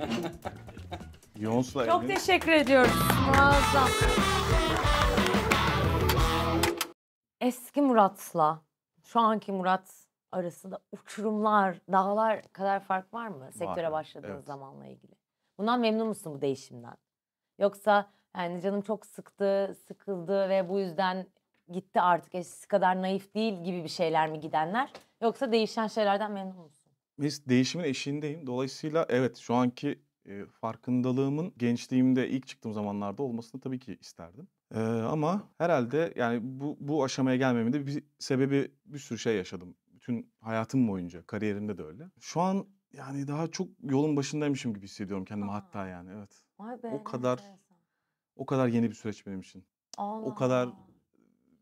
Beyoncé'la Çok teşekkür ediyoruz. Muazzam. Eski Murat'la şu anki Murat arasında uçurumlar, dağlar kadar fark var mı sektöre başladığınız evet. zamanla ilgili? Bundan memnun musun bu değişimden? Yoksa yani canım çok sıktı, sıkıldı ve bu yüzden gitti artık eskisi kadar naif değil gibi bir şeyler mi gidenler? Yoksa değişen şeylerden memnun musun? Biz değişimin eşiğindeyim. Dolayısıyla evet şu anki e, farkındalığımın gençliğimde ilk çıktığım zamanlarda olmasını tabii ki isterdim. E, ama herhalde yani bu, bu aşamaya gelmemin de bir sebebi bir sürü şey yaşadım. Bütün hayatım boyunca, kariyerimde de öyle. Şu an yani daha çok yolun başındaymışım gibi hissediyorum kendimi Aa. hatta yani evet. Vay be, o kadar o kadar yeni bir süreç benim için. Allah. O kadar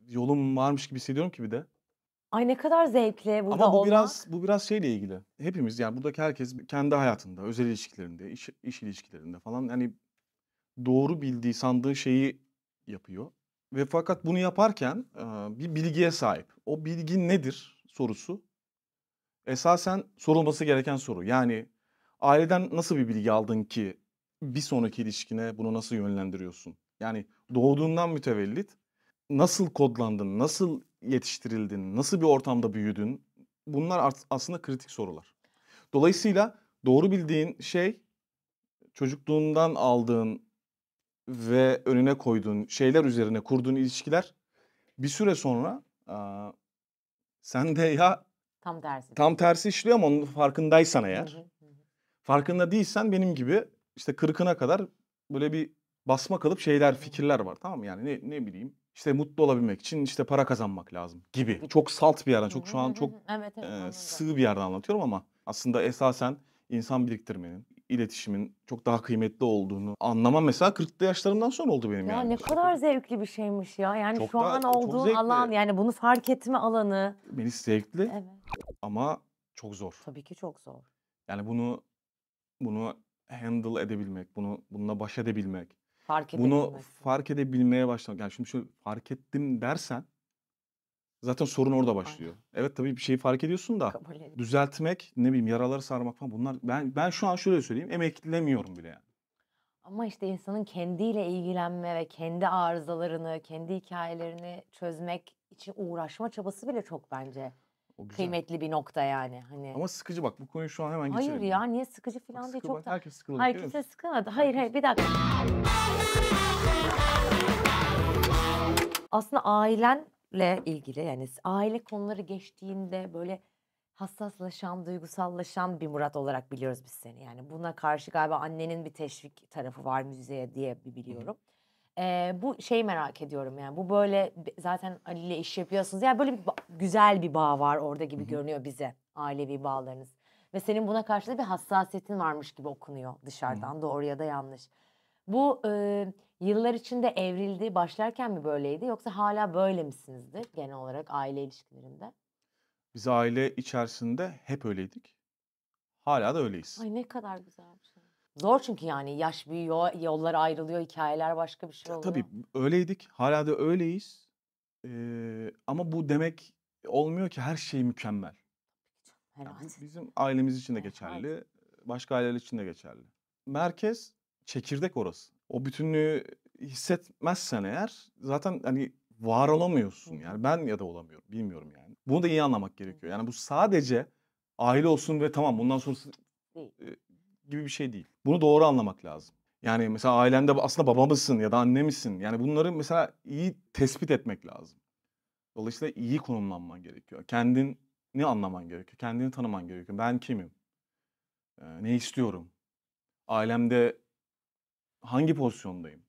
yolum varmış gibi hissediyorum ki bir de. Ay ne kadar zevkli burada Ama bu olmak. biraz bu biraz şeyle ilgili. Hepimiz yani buradaki herkes kendi hayatında, özel ilişkilerinde, iş, iş ilişkilerinde falan yani doğru bildiği, sandığı şeyi yapıyor. Ve fakat bunu yaparken bir bilgiye sahip. O bilgi nedir sorusu esasen sorulması gereken soru. Yani aileden nasıl bir bilgi aldın ki bir sonraki ilişkine bunu nasıl yönlendiriyorsun? Yani doğduğundan mütevellit nasıl kodlandın, nasıl yetiştirildin? Nasıl bir ortamda büyüdün? Bunlar aslında kritik sorular. Dolayısıyla doğru bildiğin şey çocukluğundan aldığın ve önüne koyduğun şeyler üzerine kurduğun ilişkiler bir süre sonra aa, sen de ya tam tersi tam tersi işliyor ama onun farkındaysan eğer farkında değilsen benim gibi işte kırkına kadar böyle bir basma kalıp şeyler fikirler var tamam mı yani ne, ne bileyim işte mutlu olabilmek için işte para kazanmak lazım gibi. Çok salt bir yerden, çok şu an çok evet, evet, e, sığ bir yerden anlatıyorum ama aslında esasen insan biriktirmenin, iletişimin çok daha kıymetli olduğunu anlamam mesela 40'lı yaşlarımdan sonra oldu benim ya yani. ne kadar zevkli bir şeymiş ya. Yani Çok şu da- an çok olduğun alan yani bunu fark etme alanı. Beni zevkli Evet. ama çok zor. Tabii ki çok zor. Yani bunu bunu handle edebilmek, bunu bununla baş edebilmek, Fark Bunu fark edebilmeye başlamak. Yani şimdi şöyle fark ettim dersen zaten sorun orada başlıyor. Aynen. Evet tabii bir şeyi fark ediyorsun da düzeltmek, ne bileyim yaraları sarmak falan bunlar ben ben şu an şöyle söyleyeyim emeklilemiyorum bile yani. Ama işte insanın kendiyle ilgilenme ve kendi arızalarını, kendi hikayelerini çözmek için uğraşma çabası bile çok bence o güzel. Kıymetli bir nokta yani. Hani. Ama sıkıcı bak bu konuyu şu an hemen geçelim. Hayır ya niye sıkıcı falan diye çok da... herkes sıkılır. Herkese sıkılmadı. Hayır hayır bir dakika. Aslında ailenle ilgili yani aile konuları geçtiğinde böyle hassaslaşan, duygusallaşan bir Murat olarak biliyoruz biz seni. Yani buna karşı galiba annenin bir teşvik tarafı var müziğe diye bir biliyorum. Hı. E, bu şey merak ediyorum yani bu böyle zaten Ali ile iş yapıyorsunuz. Yani böyle bir güzel bir bağ var orada gibi Hı-hı. görünüyor bize ailevi bağlarınız. Ve senin buna karşı da bir hassasiyetin varmış gibi okunuyor dışarıdan Hı-hı. doğru ya da yanlış. Bu e, yıllar içinde evrildi başlarken mi böyleydi yoksa hala böyle misinizdi genel olarak aile ilişkilerinde? Biz aile içerisinde hep öyleydik. Hala da öyleyiz. Ay ne kadar güzel. Zor çünkü yani yaş büyüyor, yollar ayrılıyor, hikayeler başka bir şey oluyor. Tabii öyleydik, hala da öyleyiz. Ee, ama bu demek olmuyor ki her şey mükemmel. Herhalde. Yani bizim ailemiz için de geçerli, başka aileler için de geçerli. Merkez çekirdek orası. O bütünlüğü hissetmezsen eğer zaten hani var olamıyorsun yani ben ya da olamıyorum bilmiyorum yani. Bunu da iyi anlamak gerekiyor. Yani bu sadece aile olsun ve tamam bundan sonrası gibi bir şey değil. Bunu doğru anlamak lazım. Yani mesela ailende aslında babamızsın ya da annemisin. Yani bunları mesela iyi tespit etmek lazım. Dolayısıyla iyi konumlanman gerekiyor. Kendini anlaman gerekiyor. Kendini tanıman gerekiyor. Ben kimim? Ee, ne istiyorum? Ailemde hangi pozisyondayım?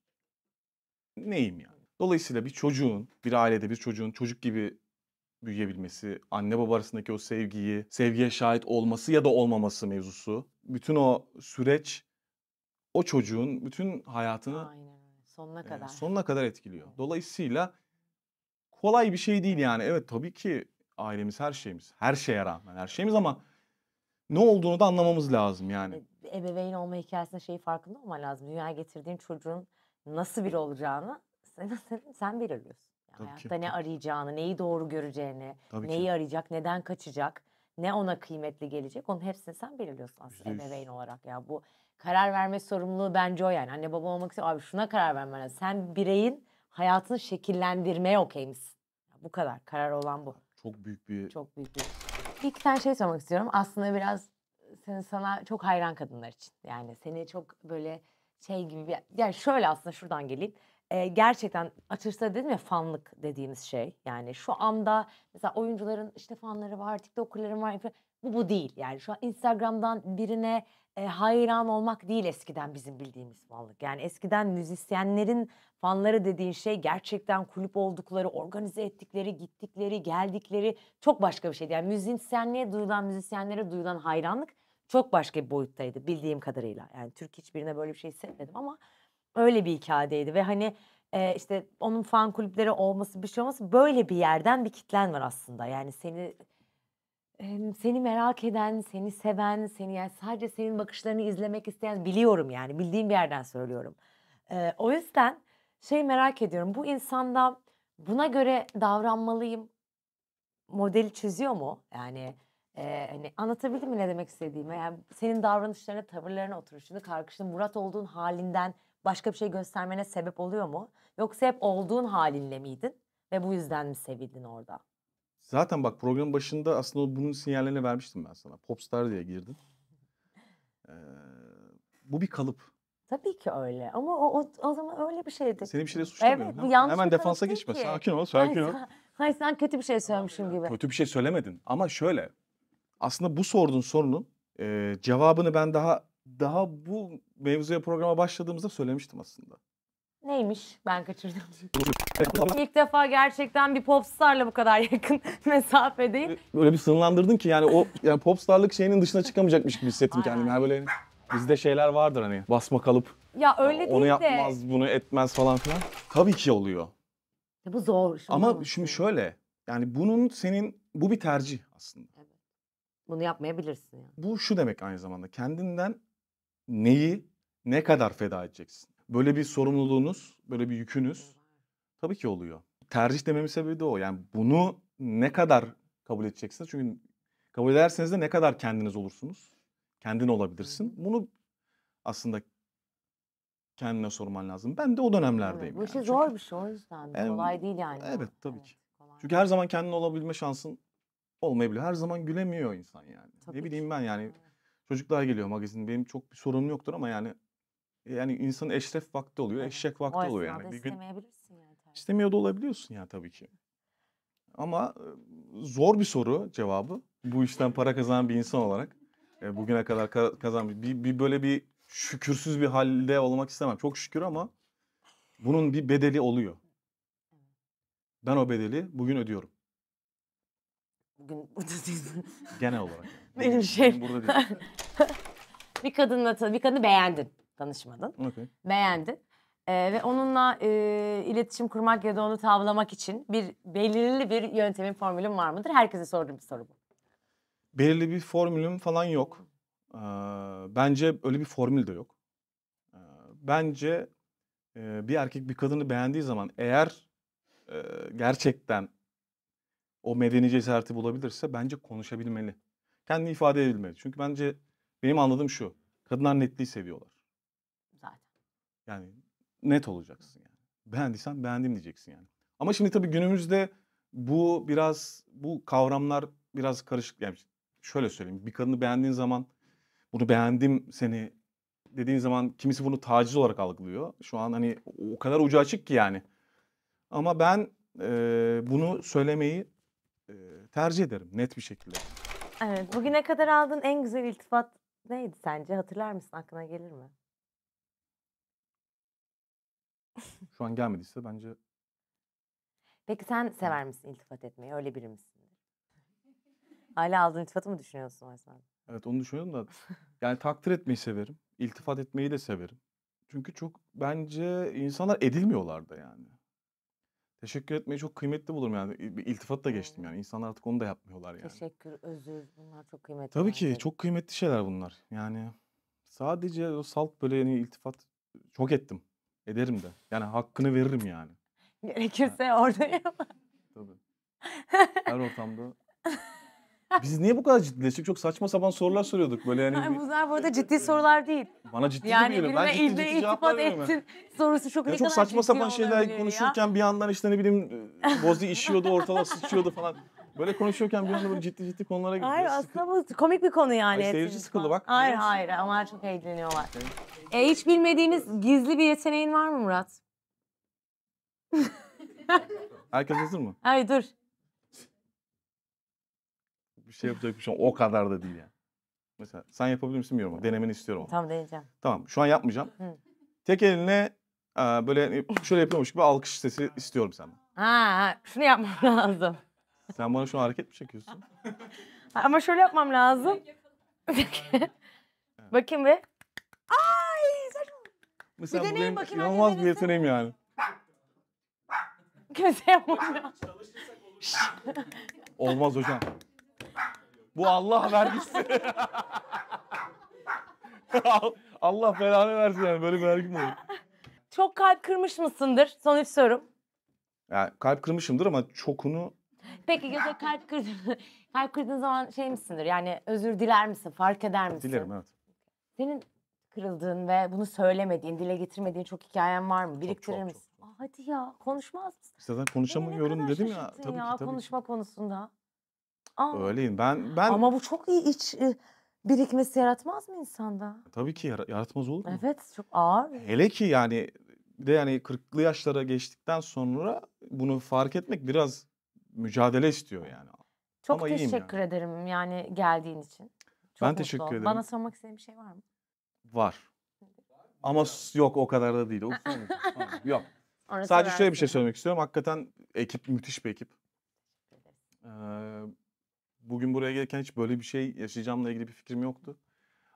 Neyim yani? Dolayısıyla bir çocuğun, bir ailede bir çocuğun çocuk gibi büyüyebilmesi, anne baba arasındaki o sevgiyi, sevgiye şahit olması ya da olmaması mevzusu. Bütün o süreç o çocuğun bütün hayatını Aynen. sonuna kadar e, sonuna kadar etkiliyor. Dolayısıyla kolay bir şey değil yani. Evet tabii ki ailemiz her şeyimiz. Her şeye rağmen her şeyimiz ama ne olduğunu da anlamamız lazım yani. E, ebeveyn olma hikayesinde şeyi farkında olman lazım. Dünyaya getirdiğin çocuğun nasıl biri olacağını sen, sen, sen belirliyorsun. Hayatta ne arayacağını, neyi doğru göreceğini, Tabii neyi ki. arayacak, neden kaçacak, ne ona kıymetli gelecek onun hepsini sen belirliyorsun aslında ebeveyn olarak. Ya bu karar verme sorumluluğu bence o yani. Anne baba olmak istiyor. Abi şuna karar vermen lazım. Sen bireyin hayatını şekillendirmeye okey okeymişsin. Bu kadar. Karar olan bu. Çok büyük bir... Çok büyük bir... Bir iki tane şey sormak istiyorum. Aslında biraz senin sana çok hayran kadınlar için. Yani seni çok böyle şey gibi bir... Yani şöyle aslında şuradan geleyim e, gerçekten açılışta dedim ya fanlık dediğimiz şey. Yani şu anda mesela oyuncuların işte fanları var, TikTok'ların var. Bu bu değil. Yani şu an Instagram'dan birine e, hayran olmak değil eskiden bizim bildiğimiz fanlık. Yani eskiden müzisyenlerin fanları dediğin şey gerçekten kulüp oldukları, organize ettikleri, gittikleri, geldikleri çok başka bir şeydi. Yani müzisyenliğe duyulan, müzisyenlere duyulan hayranlık çok başka bir boyuttaydı bildiğim kadarıyla. Yani Türk hiçbirine böyle bir şey hissetmedim ama Öyle bir hikayedeydi ve hani e, işte onun fan kulüpleri olması bir şey olması böyle bir yerden bir kitlen var aslında. Yani seni seni merak eden, seni seven, seni yani sadece senin bakışlarını izlemek isteyen biliyorum yani bildiğim bir yerden söylüyorum. E, o yüzden şey merak ediyorum bu insanda buna göre davranmalıyım modeli çiziyor mu? Yani e, hani anlatabildim mi ne demek istediğimi? Yani senin davranışlarına, tavırlarına, oturuşunu, karkışını, Murat olduğun halinden başka bir şey göstermene sebep oluyor mu? Yoksa hep olduğun halinle miydin ve bu yüzden mi sevildin orada? Zaten bak programın başında aslında bunun sinyallerini vermiştim ben sana. Popstar diye girdin. Ee, bu bir kalıp. Tabii ki öyle ama o, o, o zaman öyle bir şeydi. Seni bir şeyle suçlamıyorum. Evet, bu yanlış Hemen defansa geçme. Ki. Sakin ol, sakin ol. Hayır sen kötü bir şey söylemişim gibi. Kötü bir şey söylemedin ama şöyle. Aslında bu sorduğun sorunun e, cevabını ben daha daha bu mevzuya programa başladığımızda söylemiştim aslında. Neymiş? Ben kaçırdım. İlk defa gerçekten bir popstarla bu kadar yakın mesafedeyim. Böyle bir sınırlandırdın ki yani o yani popstarlık şeyinin dışına çıkamayacakmış gibi hissettim kendimi. Yani böyle hani bizde şeyler vardır hani basma kalıp. Ya öyle değil Onu yapmaz, de. bunu etmez falan filan. Tabii ki oluyor. Ya bu zor. Şimdi Ama olsun. şimdi şöyle yani bunun senin bu bir tercih aslında. Evet. Bunu yapmayabilirsin yani. Bu şu demek aynı zamanda kendinden neyi ne kadar feda edeceksin? Böyle bir sorumluluğunuz, böyle bir yükünüz tabii ki oluyor. Tercih dememin sebebi de o. Yani bunu ne kadar kabul edeceksiniz? Çünkü kabul ederseniz de ne kadar kendiniz olursunuz? Kendin olabilirsin. Bunu aslında kendine sorman lazım. Ben de o dönemlerdeyim. Evet, bu yani. zor bir şey o yüzden. Evet, kolay değil yani. Evet tabii evet, ki. Kolay. Çünkü her zaman kendin olabilme şansın olmayabiliyor. Her zaman gülemiyor insan yani. Tabii ne bileyim ki. ben yani. Evet. Çocuklar geliyor magazin. Benim çok bir sorunum yoktur ama yani yani insanın eşref vakti oluyor, evet. eşek vakti o oluyor yani. Bir gün istemeyebilirsin yani. Tabii. İstemiyor da olabiliyorsun ya tabii ki. Ama zor bir soru cevabı. Bu işten para kazanan bir insan olarak e, bugüne kadar kazanmış. Bir, bir böyle bir şükürsüz bir halde olmak istemem. Çok şükür ama bunun bir bedeli oluyor. Ben o bedeli bugün ödüyorum. Bugün Genel olarak. Benim şey. Burada değil. bir kadınla bir kadını beğendin. Tanışmadın. Okay. Beğendin. Ee, ve onunla e, iletişim kurmak ya da onu tavlamak için bir belirli bir yöntemin formülün var mıdır? Herkese sorduğum bir soru bu. Belirli bir formülüm falan yok. Ee, bence öyle bir formül de yok. Ee, bence e, bir erkek bir kadını beğendiği zaman eğer e, gerçekten o medeni cesareti bulabilirse bence konuşabilmeli kendi ifade edilmeli. Çünkü bence benim anladığım şu. Kadınlar netliği seviyorlar. Zaten. Yani net olacaksın yani. Beğendiysen beğendim diyeceksin yani. Ama şimdi tabii günümüzde bu biraz bu kavramlar biraz karışık. Yani şöyle söyleyeyim. Bir kadını beğendiğin zaman bunu beğendim seni dediğin zaman kimisi bunu taciz olarak algılıyor. Şu an hani o kadar ucu açık ki yani. Ama ben e, bunu söylemeyi e, tercih ederim net bir şekilde. Evet. Bugüne kadar aldığın en güzel iltifat neydi sence? Hatırlar mısın? Aklına gelir mi? Şu an gelmediyse bence Peki sen sever misin iltifat etmeyi? Öyle biri misin? Hala aldığın iltifatı mı düşünüyorsun aslında? evet onu düşünüyorum da yani takdir etmeyi severim. İltifat etmeyi de severim. Çünkü çok bence insanlar edilmiyorlar da yani teşekkür etmeyi çok kıymetli bulurum yani. Bir iltifat da geçtim yani. İnsanlar artık onu da yapmıyorlar yani. Teşekkür, özür bunlar çok kıymetli. Tabii ki çok kıymetli şeyler bunlar. Yani sadece o salt böyle yani iltifat çok ettim. Ederim de. Yani hakkını veririm yani. Gerekirse orada yapar. Tabii. Her ortamda biz niye bu kadar ciddileştik? Çok saçma sapan sorular soruyorduk böyle yani. Hayır, bunlar bu arada ciddi sorular değil. Bana ciddi yani geliyor. Ben ciddi, ciddi cevaplar ettin sorusu çok ya çok saçma sapan şeyler konuşurken bir yandan işte ne bileyim e, bozi işiyordu ortalık sıçıyordu falan. Böyle konuşuyorken bir anda böyle ciddi ciddi konulara gidiyoruz. Hayır aslında bu komik bir konu yani. Hayır, seyirci sıkıldı bak. Hayır hayır ama çok eğleniyorlar. E, hiç bilmediğimiz gizli bir yeteneğin var mı Murat? Herkes hazır mı? Hayır dur şey yapacak bir şey o kadar da değil yani. Mesela sen yapabilir misin bilmiyorum. Denemeni istiyorum ama. Tamam deneyeceğim. Tamam şu an yapmayacağım. Hı. Tek eline e, böyle hani şöyle yapıyormuş gibi alkış sesi istiyorum senden. Ha, şunu yapmam lazım. Sen bana şu an hareket mi çekiyorsun? Ama şöyle yapmam lazım. Bakayım bir. Ay saçma. Mesela bir deneyin bakayım. inanılmaz bir herkes yeteneğim yani. Kimse yapmıyor. Olmaz hocam. Bu Allah vergisi. Allah belanı versin yani böyle bir vergi mi olur? Çok kalp kırmış mısındır? Son üç sorum. Yani kalp kırmışımdır ama çokunu... Peki gece kalp kırdın, kalp kırdığın zaman şey misindir? Yani özür diler misin? Fark eder misin? Dilerim evet. Senin kırıldığın ve bunu söylemediğin, dile getirmediğin çok hikayen var mı? Biriktirir çok, çok, misin? Çok. hadi ya konuşmaz mısın? İşte zaten konuşamıyorum dedim ya. Tabii ya, ki, tabii konuşma ki. konusunda. Aa. Öyleyim. Ben ben Ama bu çok iyi iç ıı, birikmesi yaratmaz mı insanda? Tabii ki yaratmaz olur mu? Evet, çok ağır. Hele ki yani de yani 40'lı yaşlara geçtikten sonra bunu fark etmek biraz mücadele istiyor yani. Çok Ama teşekkür yani. ederim yani geldiğin için. Çok Ben mutlu teşekkür oldum. ederim. Bana sormak istediğin bir şey var mı? Var. Ama yok o kadar da değil. O- yok. Orası Sadece şöyle bir şey söylemek istiyorum. Hakikaten ekip müthiş bir ekip. Ee, bugün buraya gelirken hiç böyle bir şey yaşayacağımla ilgili bir fikrim yoktu.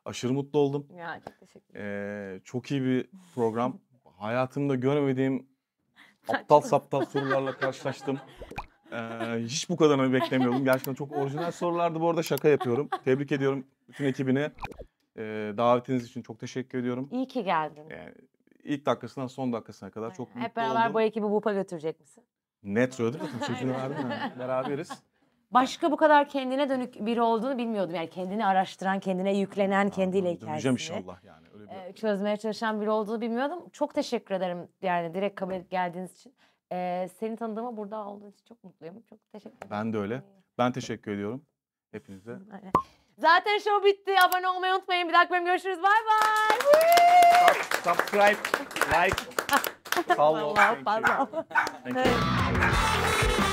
Aşırı mutlu oldum. Ya çok teşekkür ederim. Ee, çok iyi bir program. Hayatımda görmediğim aptal saptal sorularla karşılaştım. Ee, hiç bu kadarını beklemiyordum. Gerçekten çok orijinal sorulardı bu arada. Şaka yapıyorum. Tebrik ediyorum bütün ekibine. Ee, davetiniz için çok teşekkür ediyorum. İyi ki geldin. Yani ilk dakikasından son dakikasına kadar çok Aynen. mutlu Hep beraber oldum. bu ekibi BUP'a götürecek misin? Net söyledim. Sözünü verdim. Beraberiz başka bu kadar kendine dönük biri olduğunu bilmiyordum. Yani kendini araştıran, kendine yüklenen, kendiyle hikayesini inşallah yani. Öyle bir... E, çözmeye çalışan biri olduğunu bilmiyordum. Çok teşekkür ederim yani direkt kabul geldiğiniz için. Ee, seni tanıdığıma burada olduğun için çok mutluyum. Çok teşekkür ederim. Ben de öyle. Ben teşekkür ediyorum hepinize. Zaten show bitti. Abone olmayı unutmayın. Bir dakika bölüm görüşürüz. Bay bay. Subscribe, like, follow. Thank you. Thank you.